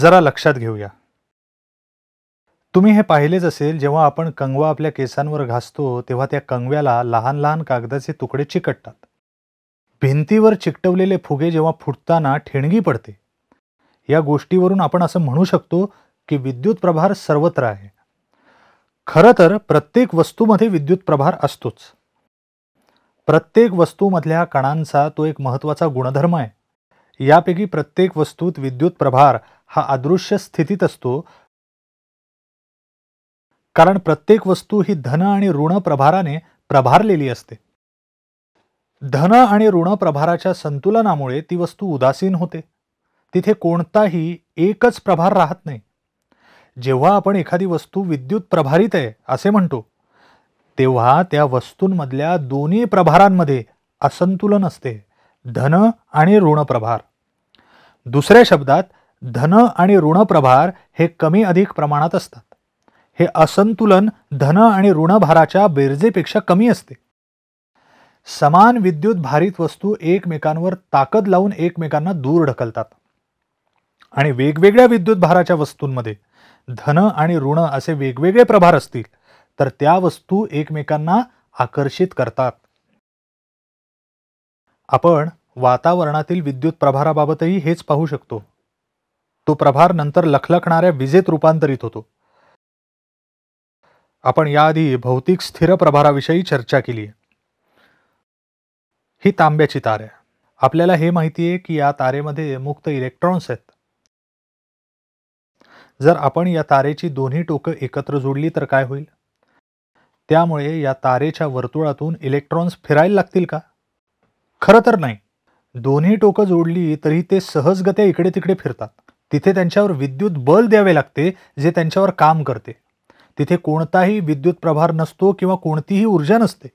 जरा लक्षात घेऊया तुम्ही हे पाहिलेच असेल जेव्हा आपण कंगवा आपल्या केसांवर घासतो तेव्हा त्या कंगव्याला लहान लहान कागदाचे तुकडे चिकटतात भिंतीवर चिकटवलेले फुगे जेव्हा फुटताना ठेणगी पडते या गोष्टीवरून आपण असं म्हणू शकतो की विद्युत प्रभार सर्वत्र आहे खरं तर प्रत्येक वस्तूमध्ये विद्युत प्रभार असतोच प्रत्येक वस्तूमधल्या कणांचा तो एक महत्त्वाचा गुणधर्म आहे यापैकी प्रत्येक वस्तूत विद्युत प्रभार हा अदृश्य स्थितीत असतो कारण प्रत्येक वस्तू ही धन आणि ऋण प्रभाराने प्रभारलेली असते धन आणि ऋण प्रभाराच्या संतुलनामुळे ती वस्तू उदासीन होते तिथे कोणताही एकच प्रभार राहत नाही जेव्हा आपण एखादी वस्तू विद्युत प्रभारित आहे असे म्हणतो तेव्हा त्या वस्तूंमधल्या दोन्ही प्रभारांमध्ये असंतुलन असते धन आणि ऋण प्रभार दुसऱ्या शब्दात धन आणि ऋण प्रभार हे कमी अधिक प्रमाणात असतात हे असंतुलन धन आणि ऋणभाराच्या बेरजेपेक्षा कमी असते समान विद्युत भारित वस्तू एकमेकांवर ताकद लावून एकमेकांना दूर ढकलतात आणि वेगवेगळ्या विद्युत भाराच्या वस्तूंमध्ये धन आणि ऋण असे वेगवेगळे प्रभार असतील तर त्या वस्तू एकमेकांना आकर्षित करतात आपण वातावरणातील विद्युत प्रभाराबाबतही हेच पाहू शकतो तो प्रभार नंतर लखलखणाऱ्या विजेत रूपांतरित होतो आपण याआधी भौतिक स्थिर प्रभाराविषयी चर्चा केली ही तांब्याची तार आहे आपल्याला हे माहिती आहे की या तारेमध्ये मुक्त इलेक्ट्रॉन्स आहेत जर आपण या तारेची दोन्ही टोकं एकत्र जोडली तर काय होईल त्यामुळे या तारेच्या वर्तुळातून इलेक्ट्रॉन्स फिरायला लागतील का खरं तर नाही दोन्ही टोकं जोडली तरी ते सहजगत्या इकडे तिकडे फिरतात तिथे त्यांच्यावर विद्युत बल द्यावे लागते जे त्यांच्यावर काम करते तिथे कोणताही विद्युत प्रभार नसतो किंवा कोणतीही ऊर्जा नसते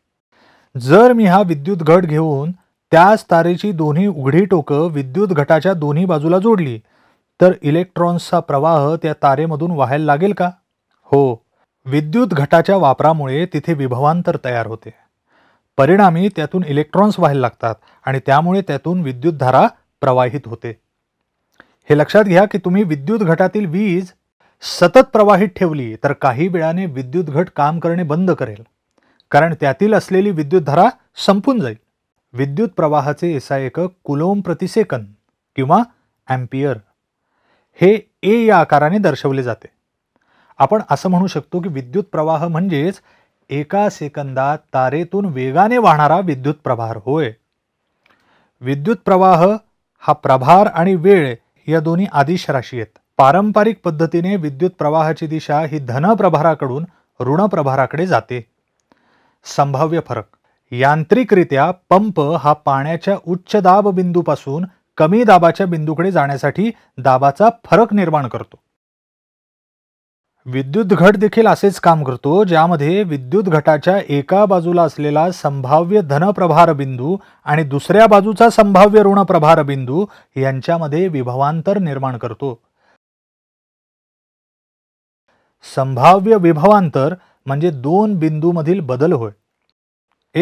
जर मी हा विद्युत घट घेऊन त्याच तारेची दोन्ही उघडी टोकं विद्युत घटाच्या दोन्ही बाजूला जोडली तर इलेक्ट्रॉन्सचा प्रवाह त्या तारेमधून व्हायला लागेल का हो विद्युत घटाच्या वापरामुळे तिथे विभवांतर तयार होते परिणामी त्यातून इलेक्ट्रॉन्स व्हायला लागतात आणि त्यामुळे त्यातून विद्युतधारा प्रवाहित होते हे लक्षात घ्या की तुम्ही विद्युत घटातील वीज सतत प्रवाहित ठेवली तर काही वेळाने विद्युत घट काम करणे बंद करेल कारण त्यातील असलेली विद्युत धारा संपून जाईल विद्युत प्रवाहाचे एसआय कुलोम प्रतिसेकंद किंवा ॲम्पियर हे ए या आकाराने दर्शवले जाते आपण असं म्हणू शकतो की विद्युत प्रवाह म्हणजेच एका सेकंदात तारेतून वेगाने वाहणारा विद्युत प्रभार होय विद्युत प्रवाह हा प्रभार आणि वेळ या दोन्ही आदिश राशी आहेत पारंपरिक पद्धतीने विद्युत प्रवाहाची दिशा ही धन प्रभाराकडून ऋण प्रभाराकडे जाते संभाव्य फरक यांत्रिकरित्या पंप हा पाण्याच्या उच्च दाब बिंदूपासून कमी दाबाच्या बिंदूकडे जाण्यासाठी दाबाचा फरक निर्माण करतो विद्युत घट देखील असेच काम करतो ज्यामध्ये विद्युत घटाच्या एका बाजूला असलेला संभाव्य प्रभार बिंदू आणि दुसऱ्या बाजूचा संभाव्य ऋण प्रभार बिंदू यांच्यामध्ये विभवांतर निर्माण करतो संभाव्य विभवांतर म्हणजे दोन बिंदूमधील बदल होय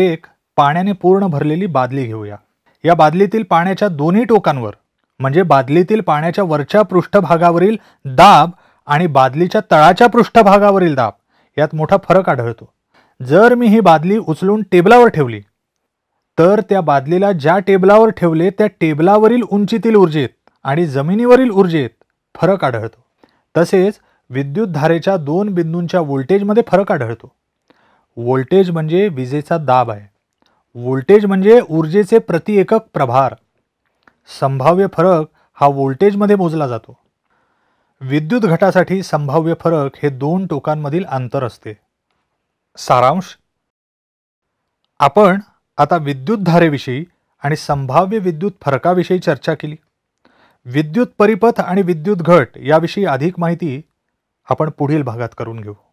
एक पाण्याने पूर्ण भरलेली बादली घेऊया या बादलीतील पाण्याच्या दोन्ही टोकांवर म्हणजे बादलीतील पाण्याच्या वरच्या पृष्ठभागावरील दाब आणि बादलीच्या तळाच्या पृष्ठभागावरील दाब यात मोठा फरक आढळतो जर मी ही बादली उचलून टेबलावर ठेवली तर त्या बादलीला ज्या टेबलावर ठेवले त्या टेबलावरील उंचीतील ऊर्जेत आणि जमिनीवरील ऊर्जेत फरक आढळतो तसेच विद्युत धारेच्या दोन बिंदूंच्या व्होल्टेजमध्ये फरक आढळतो व्होल्टेज म्हणजे विजेचा दाब आहे व्होल्टेज म्हणजे ऊर्जेचे प्रति एकक प्रभार संभाव्य फरक हा व्होल्टेजमध्ये मोजला जातो विद्युत घटासाठी संभाव्य फरक हे दोन टोकांमधील अंतर असते सारांश आपण आता विद्युत धारेविषयी आणि संभाव्य विद्युत फरकाविषयी चर्चा केली विद्युत परिपथ आणि विद्युत घट याविषयी अधिक माहिती आपण पुढील भागात करून घेऊ